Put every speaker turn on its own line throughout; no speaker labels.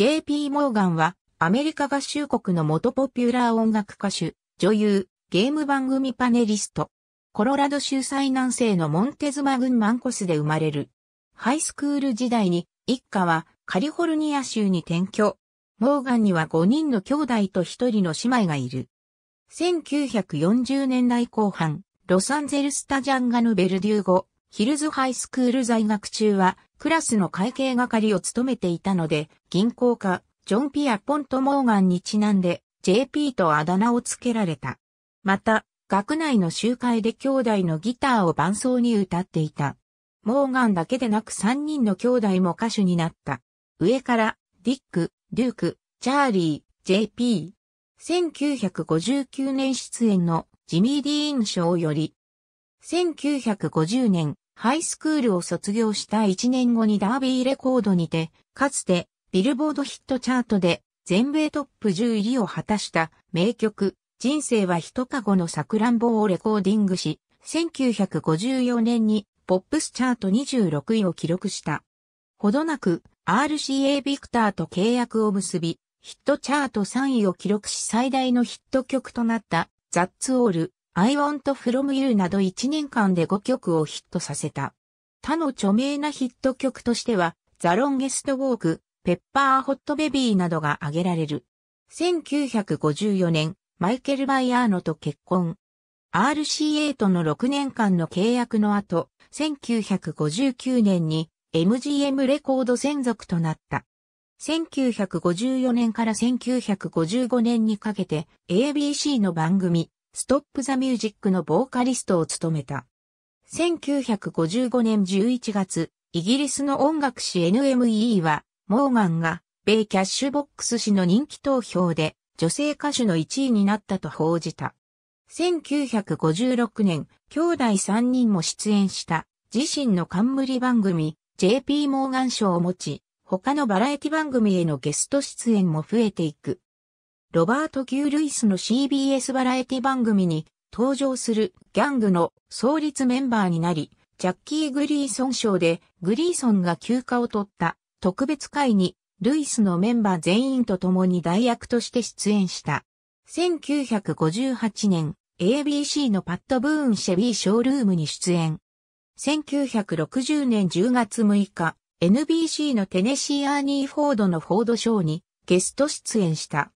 JP モーガンは、アメリカ合衆国の元ポピュラー音楽歌手、女優、ゲーム番組パネリスト。コロラド州最南西のモンテズマ郡マンコスで生まれる。ハイスクール時代に、一家はカリフォルニア州に転居。モーガンには5人の兄弟と1人の姉妹がいる。1940年代後半、ロサンゼルスタジャンガヌベルデューゴ、ヒルズハイスクール在学中は、クラスの会計係を務めていたので、銀行家、ジョン・ピア・ポント・モーガンにちなんで、JP とあだ名を付けられた。また、学内の集会で兄弟のギターを伴奏に歌っていた。モーガンだけでなく3人の兄弟も歌手になった。上から、ディック、デューク、チャーリー、JP。1959年出演のジミー・ディーン賞より。1950年、ハイスクールを卒業した1年後にダービーレコードにて、かつてビルボードヒットチャートで全米トップ10入りを果たした名曲、人生は一かごのさくらんぼをレコーディングし、1954年にポップスチャート26位を記録した。ほどなく RCA ビクターと契約を結び、ヒットチャート3位を記録し最大のヒット曲となったザッツオール、I Want From You など1年間で5曲をヒットさせた。他の著名なヒット曲としては、ザ・ロンゲスト・ウォーク、ペッパー・ホット・ベビーなどが挙げられる。1954年、マイケル・バイアーノと結婚。RCA との6年間の契約の後、1959年に MGM レコード専属となった。1954年から1955年にかけて ABC の番組ストップ・ザ・ミュージックのボーカリストを務めた。1955年11月、イギリスの音楽誌 NME は、モーガンが、米キャッシュボックス誌の人気投票で、女性歌手の1位になったと報じた。1956年、兄弟3人も出演した自身の冠番組 JP モーガン賞を持ち、他のバラエティ番組へのゲスト出演も増えていく。ロバート・ギュー・ルイスの CBS バラエティ番組に登場するギャングの創立メンバーになり、ジャッキー・グリーソン賞でグリーソンが休暇を取った特別会にルイスのメンバー全員と共に代役として出演した。1958年、ABC のパッド・ブーン・シェビー・ショールームに出演。1960年10月6日、NBC のテネシー・アーニー・フォードのフォードショーにゲスト出演した。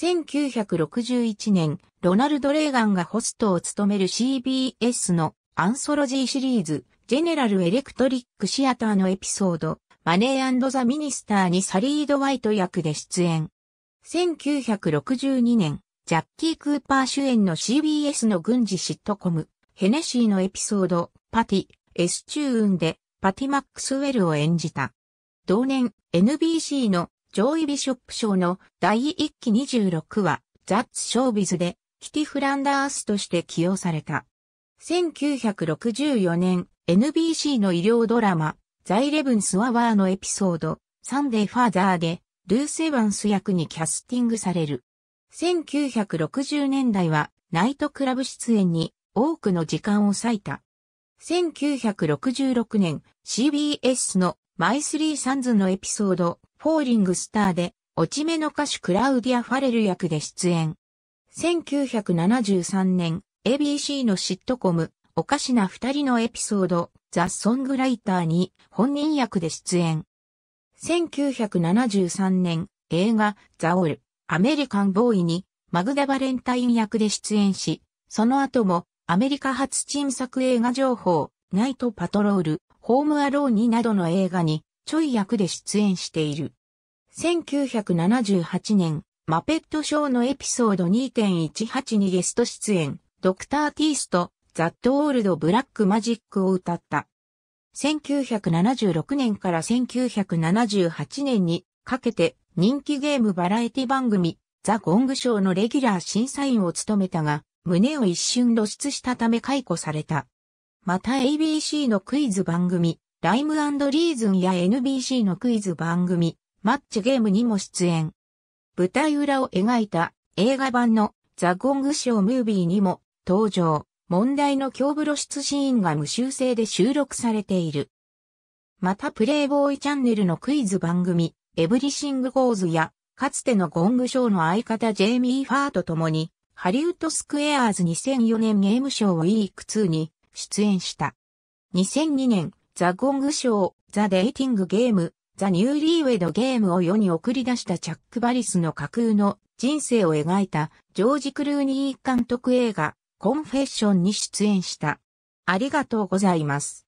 1961年、ロナルド・レーガンがホストを務める CBS のアンソロジーシリーズ、ジェネラル・エレクトリック・シアターのエピソード、マネーザ・ミニスターにサリード・ワイト役で出演。1962年、ジャッキー・クーパー主演の CBS の軍事シットコム、ヘネシーのエピソード、パティ、エスチューンで、パティ・マックスウェルを演じた。同年、NBC の上位ビショップ賞の第1期26話、ザッツ・ショービズで、キティ・フランダースとして起用された。1964年、NBC の医療ドラマ、ザイレブンス・ワワーのエピソード、サンデー・ファーザーで、ルース・エヴァンス役にキャスティングされる。1960年代は、ナイトクラブ出演に多くの時間を割いた。1966年、CBS のマイスリーサンズのエピソード、フォーリングスターで、落ち目の歌手クラウディア・ファレル役で出演。1973年、ABC のシットコム、おかしな二人のエピソード、ザ・ソングライターに本人役で出演。1973年、映画、ザ・オール、アメリカン・ボーイにマグダ・バレンタイン役で出演し、その後もアメリカ発チーム作映画情報、ナイト・パトロール、ホームアローニなどの映画にちょい役で出演している。1978年、マペットショーのエピソード2.18にゲスト出演、ドクター・ティースとザット・オールド・ブラック・マジックを歌った。1976年から1978年にかけて人気ゲームバラエティ番組、ザ・ゴングショーのレギュラー審査員を務めたが、胸を一瞬露出したため解雇された。また ABC のクイズ番組、ライムリーズンや NBC のクイズ番組、マッチゲームにも出演。舞台裏を描いた映画版のザ・ゴングショームービーにも登場。問題の強風露出シーンが無修正で収録されている。またプレイボーイチャンネルのクイズ番組、エブリシング・ゴーズや、かつてのゴングショーの相方ジェイミー・ファーと共に、ハリウッド・スクエアーズ2004年ゲームショーウィーク2に出演した。2002年、ザ・ゴング賞、ザ・デイティング・ゲーム、ザ・ニューリーウェド・ゲームを世に送り出したチャック・バリスの架空の人生を描いたジョージ・クルーニー監督映画、コンフェッションに出演した。ありがとうございます。